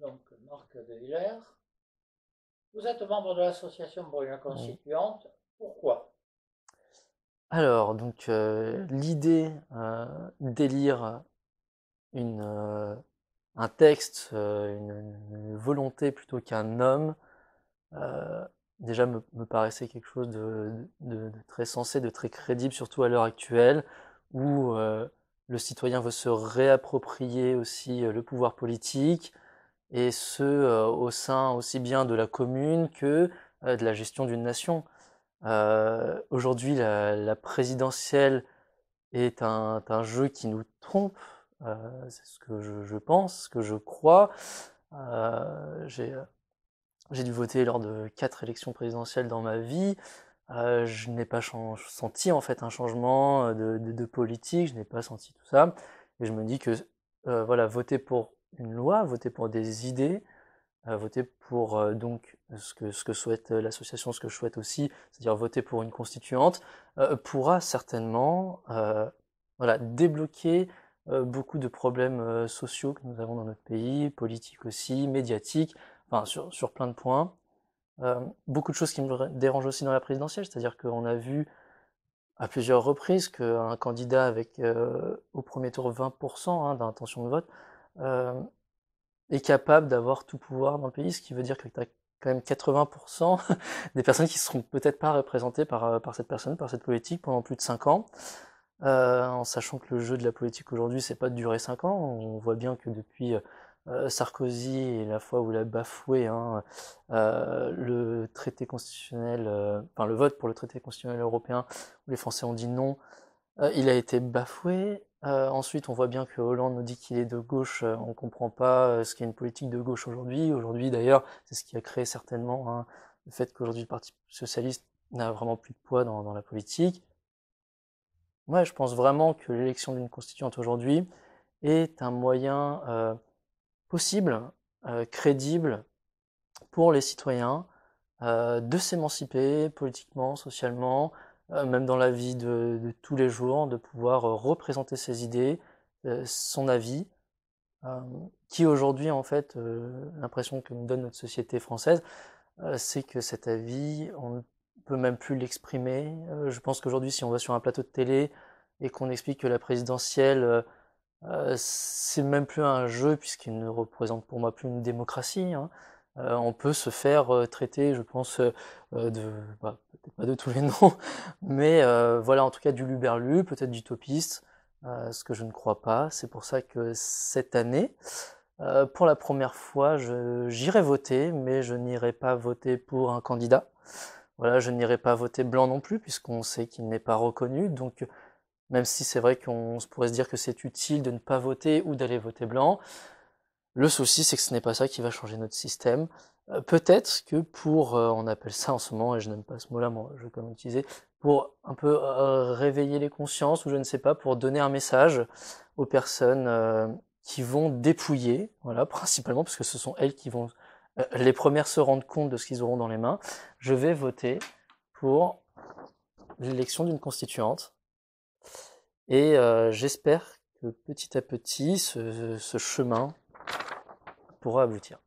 donc Marc Dehilaire. Vous êtes membre de l'association Brune Constituante. Pourquoi Alors, donc, euh, l'idée euh, d'élire euh, un texte, une, volonté plutôt qu'un homme, déjà me, paraissait quelque chose de, très sensé, de très crédible, surtout à l'heure actuelle, où le citoyen veut se réapproprier aussi le pouvoir politique, et ce euh, au sein aussi bien de la commune que euh, de la gestion d'une nation. Euh, aujourd'hui, la, présidentielle est un, jeu qui nous trompe, c'est ce que je, pense, ce que je crois. J'ai dû voter lors de quatre élections présidentielles dans ma vie. je n'ai pas senti en fait un changement de, de politique, je n'ai pas senti tout ça. Et je me dis que voilà, voter pour une loi, voter pour des idées, euh, voter pour euh, donc ce que, ce que souhaite euh, l'association, ce que je souhaite aussi, c'est-à-dire voter pour une constituante, pourra certainement voilà, débloquer beaucoup de problèmes sociaux que nous avons dans notre pays, politiques aussi, médiatiques, enfin sur, sur plein de points. beaucoup de choses qui me dérangent aussi dans la présidentielle, c'est-à-dire qu'on a vu à plusieurs reprises qu'un candidat avec au premier tour 20% hein, d'intention de vote euh, est capable d'avoir tout pouvoir dans le pays, ce qui veut dire que tu as quand même 80% des personnes qui ne seront peut-être pas représentées par, euh, par cette personne, par cette politique pendant plus de 5 ans. Euh, en sachant que le jeu de la politique aujourd'hui, c'est pas de durer 5 ans. On voit bien que depuis Sarkozy et la fois où il a bafoué hein, le traité constitutionnel, enfin le vote pour le traité constitutionnel européen, où les Français ont dit non, il a été bafoué. Euh, ensuite, on voit bien que Hollande nous dit qu'il est de gauche. Euh, on ne comprend pas euh, ce qu'est une politique de gauche aujourd'hui. Aujourd'hui, d'ailleurs, c'est ce qui a créé certainement hein, le fait qu'aujourd'hui le Parti socialiste n'a vraiment plus de poids dans, la politique. Moi, je pense vraiment que l'élection d'une constituante aujourd'hui est un moyen possible, crédible pour les citoyens de s'émanciper politiquement, socialement, euh, même dans la vie de, tous les jours, de pouvoir euh, représenter ses idées, euh, son avis, qui aujourd'hui, en fait, l'impression que nous donne notre société française, c'est que cet avis, on ne peut même plus l'exprimer. je pense qu'aujourd'hui, si on va sur un plateau de télé et qu'on explique que la présidentielle, c'est même plus un jeu puisqu'il ne représente pour moi plus une démocratie. Hein, on peut se faire traiter, je pense, de, bah, de tous les noms, mais euh, voilà en tout cas du Luberlu, peut-être du Topiste, euh, ce que je ne crois pas. C'est pour ça que cette année, euh, pour la première fois, j'irai voter, mais je n'irai pas voter pour un candidat. Voilà, je n'irai pas voter blanc non plus, puisqu'on sait qu'il n'est pas reconnu. Donc, même si c'est vrai qu'on pourrait se dire que c'est utile de ne pas voter ou d'aller voter blanc, le souci c'est que ce n'est pas ça qui va changer notre système. Euh, peut-être que pour, euh, on appelle ça en ce moment, et je n'aime pas ce mot-là, moi je vais quand même l'utiliser, pour un peu euh, réveiller les consciences, ou je ne sais pas, pour donner un message aux personnes qui vont dépouiller, voilà, principalement parce que ce sont elles qui vont les premières se rendre compte de ce qu'ils auront dans les mains. Je vais voter pour l'élection d'une constituante. Et j'espère que petit à petit, ce chemin pourra aboutir.